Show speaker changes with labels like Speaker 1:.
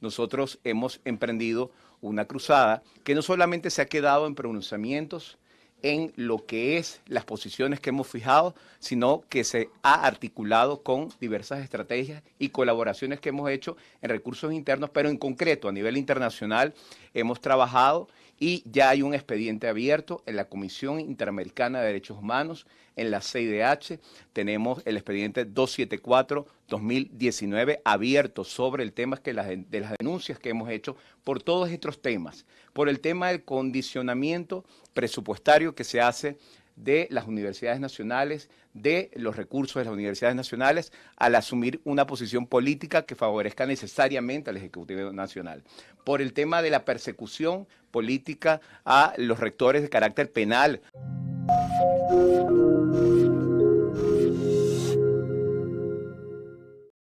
Speaker 1: nosotros hemos emprendido una cruzada que no solamente se ha quedado en pronunciamientos, en lo que es las posiciones que hemos fijado, sino que se ha articulado con diversas estrategias y colaboraciones que hemos hecho en recursos internos, pero en concreto a nivel internacional hemos trabajado y ya hay un expediente abierto en la Comisión Interamericana de Derechos Humanos, en la CIDH. Tenemos el expediente 274-2019 abierto sobre el tema que de las denuncias que hemos hecho por todos estos temas, por el tema del condicionamiento presupuestario que se hace de las universidades nacionales, de los recursos de las universidades nacionales, al asumir una posición política que favorezca necesariamente al Ejecutivo Nacional. Por el tema de la persecución política a los rectores de carácter penal.